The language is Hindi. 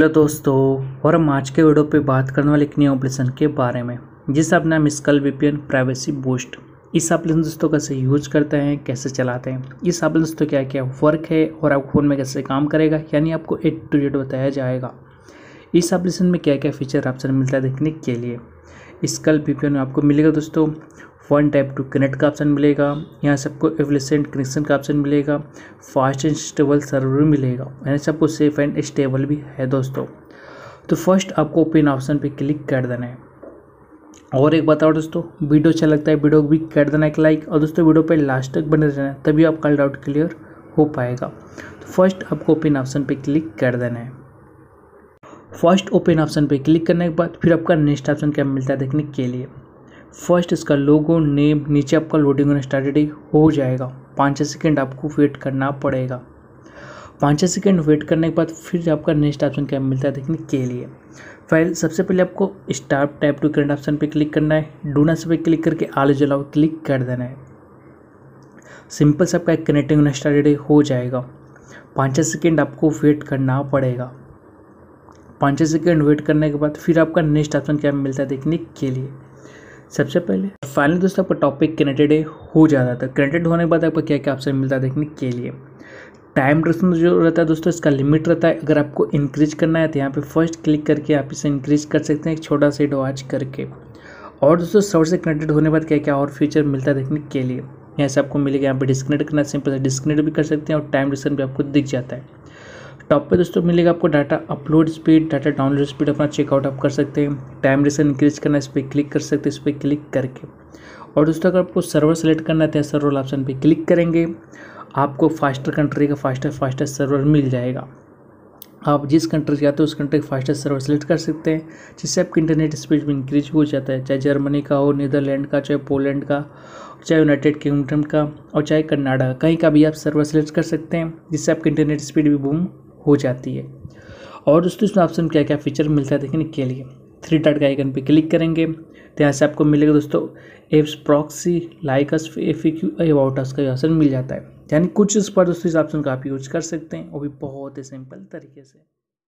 हेलो दोस्तों और हम आज के वीडियो पे बात करने वाले एक न्यू ऑपरेशन के बारे में जिसका अपना मिसकल वीपीएन प्राइवेसी बूस्ट इस एप्लीकेशन दोस्तों कैसे यूज करते हैं कैसे चलाते हैं इस एप्लीकेशन दोस्तों क्या क्या वर्क है और आप फ़ोन में कैसे काम करेगा यानी आपको ए टू जेड बताया जाएगा इस एप्लीकेशन में क्या क्या फीचर ऑप्शन मिलता है देखने के लिए स्कल वीपीएन में आपको मिलेगा दोस्तों वन टाइप टू कनेक्ट का ऑप्शन मिलेगा यहाँ से आपको कनेक्शन का ऑप्शन मिलेगा फास्ट एंड स्टेबल सर्वर मिलेगा यानी सबको सेफ एंड स्टेबल भी है दोस्तों तो फर्स्ट आपको ओपन ऑप्शन पे क्लिक कर देना है और एक बताओ दोस्तों वीडियो अच्छा लगता है वीडियो भी कर देना एक लाइक और दोस्तों वीडियो पर लास्ट तक बने रहना तभी आपका डाउट क्लियर हो पाएगा तो फर्स्ट आपको ओपन ऑप्शन पर क्लिक कर देना है फर्स्ट ओपन ऑप्शन पर क्लिक करने के बाद फिर आपका नेक्स्ट ऑप्शन क्या मिलता है देखने के लिए फर्स्ट इसका लोगो नेम नीचे आपका लोडिंग होना स्टार्टेड हो जाएगा पाँच छः सेकेंड आपको वेट करना पड़ेगा पाँच छः सेकेंड वेट करने के बाद फिर आपका नेक्स्ट ऑप्शन क्या मिलता है देखने के लिए फाइल सबसे पहले आपको start type two current option पे क्लिक करना है डोना से पे क्लिक करके आलो जलाओ क्लिक कर देना है सिंपल से आपका कनेक्टिंग होना स्टार्टेड हो जाएगा पाँच छः सेकेंड आपको वेट करना पड़ेगा पाँच सेकेंड वेट करने के बाद फिर आपका नेक्स्ट ऑप्शन क्या मिलता है देखने के लिए सबसे पहले फाइनली दोस्तों आपका टॉपिक कनेक्टेड है हो जाता था कनेक्टेड होने के बाद आपको क्या क्या ऑप्शन मिलता है देखने के लिए टाइम ड्रेसन जो रहता है दोस्तों इसका लिमिट रहता है अगर आपको इंक्रीज करना है तो यहाँ पे फर्स्ट क्लिक करके आप इसे इंक्रीज कर सकते हैं एक छोटा सा डॉच करके और दोस्तों सौ से कनेक्टेड होने के बाद क्या क्या और फीचर मिलता है देखने के लिए यहाँ से आपको मिलेगा यहाँ पे डिस्कनेक्ट करना सिंपल से डिस्कनेक्ट भी कर सकते हैं और टाइम ड्रेसन भी आपको दिख जाता है टॉप पे दोस्तों मिलेगा आपको data upload speed data download speed अपना चेकआउट आप कर सकते हैं टाइम रिसन इंक्रीज करना है इस पर क्लिक कर सकते हैं इस पर क्लिक करके और दोस्तों अगर आपको सर्वर सेलेक्ट करना है तो सर्वर ऑप्शन पर क्लिक करेंगे आपको फास्टर कंट्री का फास्टर फास्टर सर्वर मिल जाएगा आप जिस कंट्री जाते हो उस कंट्री का फास्टेस्ट सर्वर सेलेक्ट कर सकते हैं जिससे आपकी इंटरनेट स्पीड भी इंक्रीज हो जाता है चाहे जर्मनी का हो नीदरलैंड का चाहे पोलैंड का चाहे यूनाइटेड किंगडम का और चाहे कनाडा का कहीं का भी आप सर्वर सेलेक्ट कर सकते हैं जिससे आपकी इंटरनेट स्पीड भी बूम हो जाती है और दोस्तों इसमें ऑप्शन क्या क्या फ़ीचर मिलता है देखने के लिए थ्री डॉट के आइकन पे क्लिक करेंगे तो यहाँ से आपको मिलेगा दोस्तों apps proxy like us F Q about us का ऑप्शन मिल जाता है यानी कुछ इस पर दोस्तों इस ऑप्शन का आप यूज कर सकते हैं वो भी बहुत ही सिंपल तरीके से